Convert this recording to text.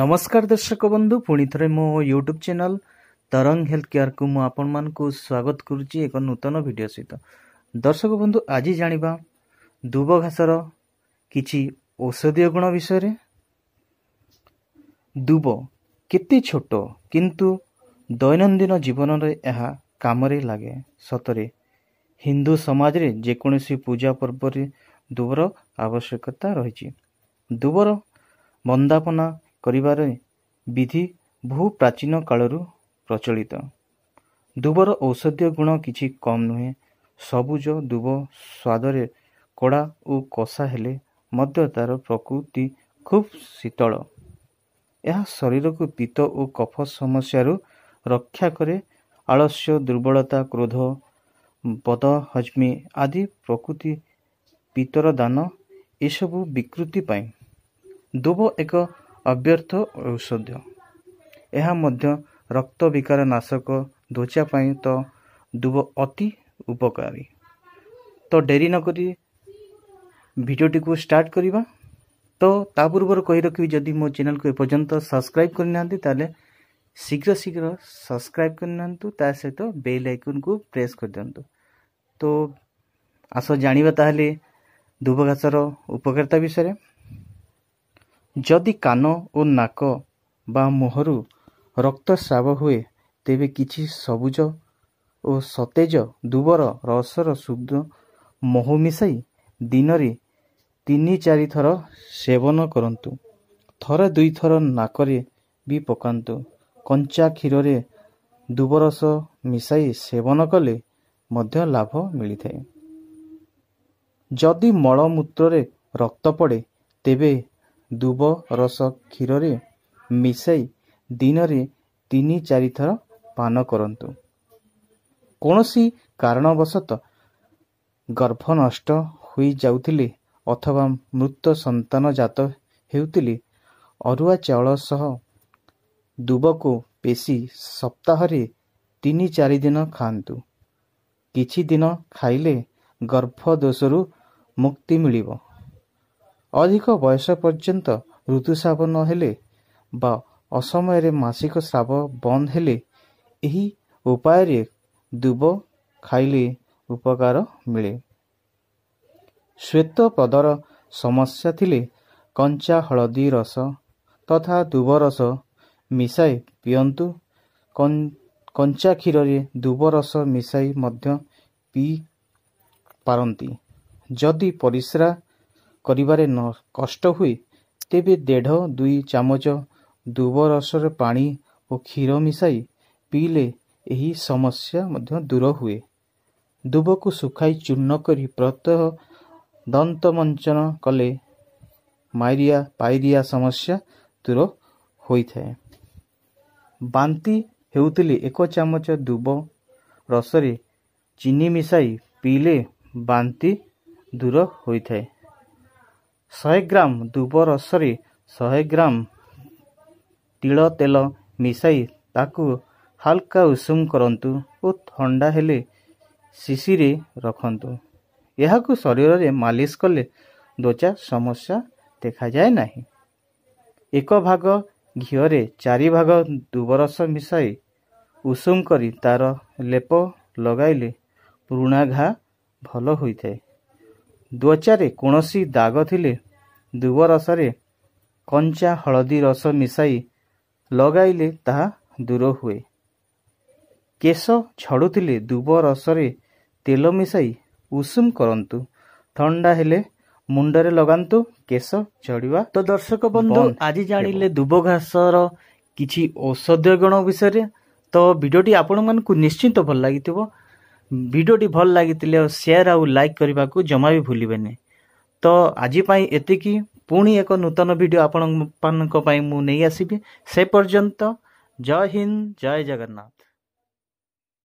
ନମସ୍କାର ଦର୍ଶକ ବନ୍ଧୁ ପୁଣି ଥରେ ମୋ ୟୁଟ୍ୟୁବ୍ ଚ୍ୟାନେଲ୍ ତରଙ୍ଗ ହେଲ୍ଥ କେୟାର୍କୁ ମୁଁ ଆପଣମାନଙ୍କୁ ସ୍ୱାଗତ କରୁଛି ଏକ ନୂତନ ଭିଡ଼ିଓ ସହିତ ଦର୍ଶକ ବନ୍ଧୁ ଆଜି ଜାଣିବା ଦୁବ ଘାସର କିଛି ଔଷଧୀୟ ଗୁଣ ବିଷୟରେ ଦୁବ କେତେ ଛୋଟ କିନ୍ତୁ ଦୈନନ୍ଦିନ ଜୀବନରେ ଏହା କାମରେ ଲାଗେ ସତରେ ହିନ୍ଦୁ ସମାଜରେ ଯେକୌଣସି ପୂଜା ପର୍ବରେ ଦୁବର ଆବଶ୍ୟକତା ରହିଛି ଦୁବର ବନ୍ଦାପନା କରିବାର ବିଧି ବହୁ ପ୍ରାଚୀନ କାଳରୁ ପ୍ରଚଳିତ ଦୁବର ଔଷଧୀୟ ଗୁଣ କିଛି କମ୍ ନୁହେଁ ସବୁଜ ଦୁବ ସ୍ୱାଦରେ କଡ଼ା ଓ କଷା ହେଲେ ମଧ୍ୟ ତା'ର ପ୍ରକୃତି ଖୁବ୍ ଶୀତଳ ଏହା ଶରୀରକୁ ପିତ ଓ କଫ ସମସ୍ୟାରୁ ରକ୍ଷା କରେ ଆଳସ୍ୟ ଦୁର୍ବଳତା କ୍ରୋଧ ବଦ ହଜ୍ମି ଆଦି ପ୍ରକୃତି ପିତର ଦାନ ଏସବୁ ବିକୃତି ପାଇଁ ଦୁବ ଏକ ଅବ୍ୟର୍ଥ ଔଷଧ। ଏହା ମଧ୍ୟ ରକ୍ତ ବିକାର ନାଶକ ତ୍ୱଚା ପାଇଁ ତ ଦୁବ ଅତି ଉପକାରୀ। ତ ଡେରି ନ କରି ଭିଡ଼ିଓଟିକୁ ଷ୍ଟାର୍ଟ କରିବା। ତ ତା ପୂର୍ବରୁ କହି ରଖିବି ଯଦି ମୋ ଚ୍ୟାନେଲକୁ ଏପର୍ଯ୍ୟନ୍ତ ସବସ୍କ୍ରାଇବ୍ କରିନାହାନ୍ତି ତାହେଲେ ଶୀଘ୍ର ଶୀଘ୍ର ସବସ୍କ୍ରାଇବ୍ କରିନିଅନ୍ତୁ ତା ସହିତ ବେଲ୍ ଆଇକନ୍କୁ ପ୍ରେସ୍ କରିଦିଅନ୍ତୁ ତ ଆସ ଜାଣିବା ତାହେଲେ ଦୁବ ଘାସର ଉପକାରିତା ବିଷୟରେ ଯଦି କାନ ଓ ନାକ ବା ମୁହଁରୁ ରକ୍ତସ୍ରାବ ହୁଏ ତେବେ କିଛି ସବୁଜ ଓ ସତେଜ ଦୁବର ରସର ଶୁଦ୍ଧ ମହୁ ମିଶାଇ ଦିନରେ ତିନି ଚାରି ଥର ସେବନ କରନ୍ତୁ ଥରେ ଦୁଇଥର ନାକରେ ବି ପକାନ୍ତୁ କଞ୍ଚା କ୍ଷୀରରେ ଦୁବରସ ମିଶାଇ ସେବନ କଲେ ମଧ୍ୟ ଲାଭ ମିଳିଥାଏ ଯଦି ମଳମୂତ୍ରରେ ରକ୍ତ ପଡ଼େ ତେବେ ଦୁବ ରସ କ୍ଷୀରରେ ମିଶାଇ ଦିନରେ ତିନି ଚାରିଥର ପାନ କରନ୍ତୁ କୌଣସି କାରଣବଶତଃ ଗର୍ଭ ନଷ୍ଟ ହୋଇଯାଉଥିଲେ ଅଥବା ମୃତ ସନ୍ତାନ ଜାତ ହେଉଥିଲେ ଅରୁଆ ଚାଉଳ ସହ ଦୁବକୁ ପେଶି ସପ୍ତାହରେ ତିନି ଚାରି ଦିନ ଖାଆନ୍ତୁ କିଛି ଦିନ ଖାଇଲେ ଗର୍ଭ ଦୋଷରୁ ମୁକ୍ତି ମିଳିବ ଅଧିକ ବୟସ ପର୍ଯ୍ୟନ୍ତ ଋତୁସ୍ରାବ ନହେଲେ ବା ଅସମୟରେ ମାସିକ ସ୍ରାବ ବନ୍ଦ ହେଲେ ଏହି ଉପାୟରେ ଦୁବ ଖାଇଲେ ଉପକାର ମିଳେ ଶ୍ୱେତପଦର ସମସ୍ୟା ଥିଲେ କଞ୍ଚା ହଳଦୀ ରସ ତଥା ଦୁବ ରସ ମିଶାଇ ପିଅନ୍ତୁ କଞ୍ଚା କ୍ଷୀରରେ ଦୁବ ରସ ମିଶାଇ ମଧ୍ୟ ପିଇ ପାରନ୍ତି ଯଦି ପରିସ୍ରା କରିବାରେ ନ କଷ୍ଟ ହୁଏ ତେବେ ଦେଢ଼ ଦୁଇ ଚାମଚ ଦୁବ ରସରେ ପାଣି ଓ କ୍ଷୀର ମିଶାଇ ପିଇଲେ ଏହି ସମସ୍ୟା ମଧ୍ୟ ଦୂର ହୁଏ ଦୁବକୁ ଶୁଖାଇ ଚୂର୍ଣ୍ଣ କରି ପ୍ରତ୍ୟହ ଦନ୍ତମଞ୍ଚନ କଲେ ମାଇରିଆ ପାଇରିଆ ସମସ୍ୟା ଦୂର ହୋଇଥାଏ ବାନ୍ତି ହେଉଥିଲେ ଏକ ଚାମଚ ଦୁବ ରସରେ ଚିନି ମିଶାଇ ପିଇଲେ ବାନ୍ତି ଦୂର ହୋଇଥାଏ ଶହେ ଗ୍ରାମ ଦୁବ ରସରେ ଶହେ ଗ୍ରାମ ତିଳ ତେଲ ମିଶାଇ ତାକୁ ହାଲକା ଉଷୁମ କରନ୍ତୁ ଓ ଥଣ୍ଡା ହେଲେ ଶିଶିରେ ରଖନ୍ତୁ ଏହାକୁ ଶରୀରରେ ମାଲିସ କଲେ ତ୍ୱଚା ସମସ୍ୟା ଦେଖାଯାଏ ନାହିଁ ଏକ ଭାଗ ଘିଅରେ ଚାରି ଭାଗ ଦୁବରସ ମିଶାଇ ଉଷୁମ କରି ତାର ଲେପ ଲଗାଇଲେ ପୁରୁଣା ଘା ଭଲ ହୋଇଥାଏ ତ୍ୱଚାରେ କୌଣସି ଦାଗ ଥିଲେ ଦୁବ ରସରେ କଞ୍ଚା ହଳଦୀ ରସ ମିଶାଇ ଲଗାଇଲେ ତାହା ଦୂର ହୁଏ କେଶ ଛଡୁଥିଲେ ଦୁବ ରସରେ ତେଲ ମିଶାଇ ଉଷୁମ କରନ୍ତୁ ଥଣ୍ଡା ହେଲେ ମୁଣ୍ଡରେ ଲଗାନ୍ତୁ କେଶ ଝଡ଼ିବା ତ ଦର୍ଶକ ବନ୍ଧୁ ଆଜି ଜାଣିଲେ ଦୁବ ଘାସର କିଛି ଔଷଧୀୟ ଗୁଣ ବିଷୟରେ ତ ଭିଡ଼ିଓଟି ଆପଣମାନଙ୍କୁ ନିଶ୍ଚିନ୍ତ ଭଲ ଲାଗିଥିବ ଭିଡ଼ିଓଟି ଭଲ ଲାଗିଥିଲେ ସେୟାର ଆଉ ଲାଇକ୍ କରିବାକୁ ଜମା ବି ଭୁଲିବେନି ତ ଆଜି ପାଇଁ ଏତିକି ପୁଣି ଏକ ନୂତନ ଭିଡ଼ିଓ ଆପଣମାନଙ୍କ ପାଇଁ ମୁଁ ନେଇ ଆସିବି ସେ ପର୍ଯ୍ୟନ୍ତ ଜୟ ହିନ୍ଦ ଜୟ ଜଗନ୍ନାଥ